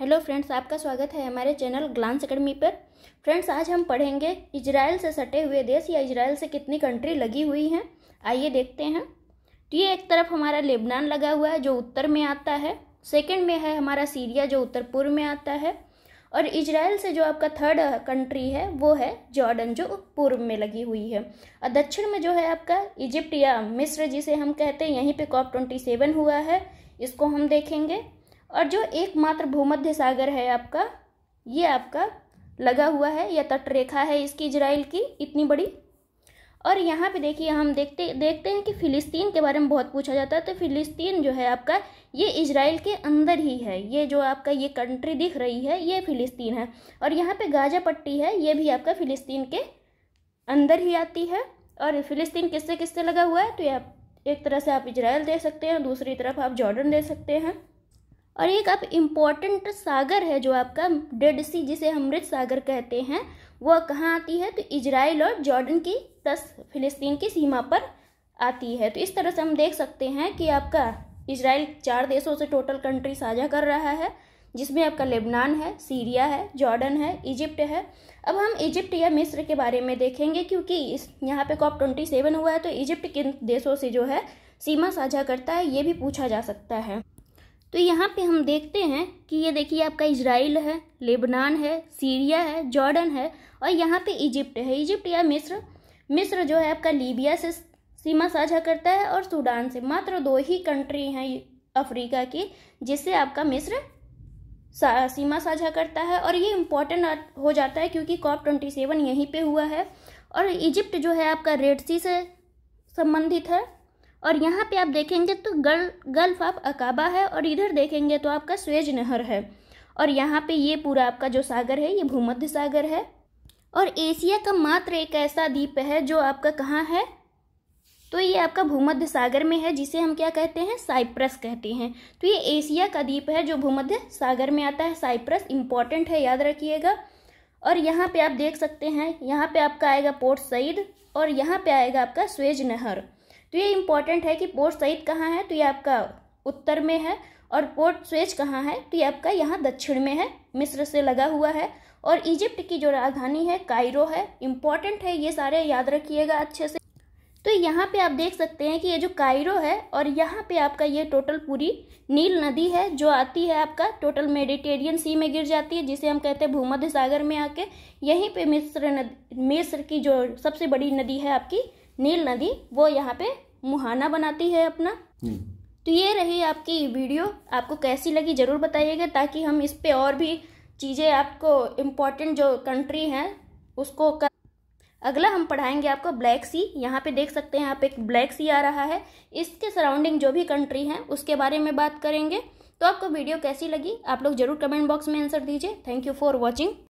Hello friends आपका स्वागत है हमारे चैनल ग्लांस अकेडमी पर फ्रेंड्स आज हम पढ़ेंगे इजराइल से सटे हुए देश या इजराइल से कितनी कंट्री लगी हुई हैं आइए देखते हैं तो ये एक तरफ हमारा लेबनान लगा हुआ है जो उत्तर में आता है सेकंड में है हमारा सीरिया जो उत्तर पूर्व में आता है और इजराइल से जो आपका थर्ड कंट्री है वो है जॉर्डन जो पूर्व में लगी हुई है और दक्षिण में जो है आपका इजिप्ट या मिस्र जिसे हम कहते हैं यहीं पर कॉप ट्वेंटी सेवन हुआ है इसको हम देखेंगे और जो एकमात्र भूमध्य सागर है आपका ये आपका लगा हुआ है या तटरेखा है इसकी इजराइल की इतनी बड़ी और यहाँ पे देखिए हम देखते देखते हैं कि फ़िलिस्तीन के बारे में बहुत पूछा जाता है तो फ़िलिस्तीन जो है आपका ये इजराइल के अंदर ही है ये जो आपका ये कंट्री दिख रही है ये फ़िलिस्तीन है और यहाँ पे गाजा पट्टी है ये भी आपका फ़िलिस्तीन के अंदर ही आती है और फ़िलिस्तीन किससे किससे लगा हुआ है तो ये आप एक तरह से आप इजराइल दे सकते हैं दूसरी तरफ आप जॉर्डन दे सकते हैं और एक आप इम्पॉर्टेंट सागर है जो आपका डेड सी जिसे अमृत सागर कहते हैं वह कहाँ आती है तो इजराइल और जॉर्डन की तस फिलिस्तीन की सीमा पर आती है तो इस तरह से हम देख सकते हैं कि आपका इसराइल चार देशों से टोटल कंट्री साझा कर रहा है जिसमें आपका लेबनान है सीरिया है जॉर्डन है इजिप्ट है अब हम इजिप्ट या मिस्र के बारे में देखेंगे क्योंकि इस यहाँ पे कॉप ट्वेंटी सेवन हुआ है तो इजिप्ट किन देशों से जो है सीमा साझा करता है ये भी पूछा जा सकता है तो यहाँ पे हम देखते हैं कि ये देखिए आपका इसराइल है लेबनान है सीरिया है जॉर्डन है और यहाँ पे इजिप्ट है इजिप्ट या मिस्र मिस्र जो है आपका लीबिया से सीमा साझा करता है और सूडान से मात्र दो ही कंट्री हैं अफ्रीका की जिससे आपका मिस्र सा, सीमा साझा करता है और ये इम्पोर्टेंट हो जाता है क्योंकि कॉप ट्वेंटी सेवन यहीं पर हुआ है और इजिप्ट जो है आपका रेड सी से संबंधित है और यहाँ पे आप देखेंगे तो गल गल्फ आप अकाबा है और इधर देखेंगे तो आपका स्वेज नहर है और यहाँ पे ये पूरा आपका जो सागर है ये भूमध्य सागर है और एशिया का मात्र एक ऐसा द्वीप है जो आपका कहाँ है तो ये आपका भूमध्य सागर में है जिसे हम क्या कहते हैं साइप्रस कहते हैं तो ये एशिया का द्वीप है जो भूमध्य सागर में आता है साइप्रस इम्पॉर्टेंट है याद रखिएगा और यहाँ पे आप देख सकते हैं यहाँ पे आपका आएगा पोर्ट सईद और यहाँ पे आएगा आपका स्वेज नहर तो ये इम्पोर्टेंट है कि पोर्ट सईद कहाँ है तो ये आपका उत्तर में है और पोर्ट स्वेज कहाँ है तो ये आपका यहाँ दक्षिण में है मिस्र से लगा हुआ है और इजिप्ट की जो राजधानी है कायरो है इम्पोर्टेंट है ये सारे याद रखिएगा अच्छे से तो यहाँ पे आप देख सकते हैं कि ये जो कायरो है और यहाँ पे आपका ये टोटल पूरी नील नदी है जो आती है आपका टोटल मेडिटेरियन सी में गिर जाती है जिसे हम कहते हैं भूमध्य सागर में आके यहीं पे मिस्र नदी मिस्र की जो सबसे बड़ी नदी है आपकी नील नदी वो यहाँ पे मुहाना बनाती है अपना हम्म। तो ये रही आपकी वीडियो आपको कैसी लगी ज़रूर बताइएगा ताकि हम इस पर और भी चीज़ें आपको इम्पोर्टेंट जो कंट्री हैं उसको कर अगला हम पढ़ाएंगे आपको ब्लैक सी यहाँ पे देख सकते हैं आप एक ब्लैक सी आ रहा है इसके सराउंडिंग जो भी कंट्री हैं उसके बारे में बात करेंगे तो आपको वीडियो कैसी लगी आप लोग जरूर कमेंट बॉक्स में आंसर दीजिए थैंक यू फॉर वॉचिंग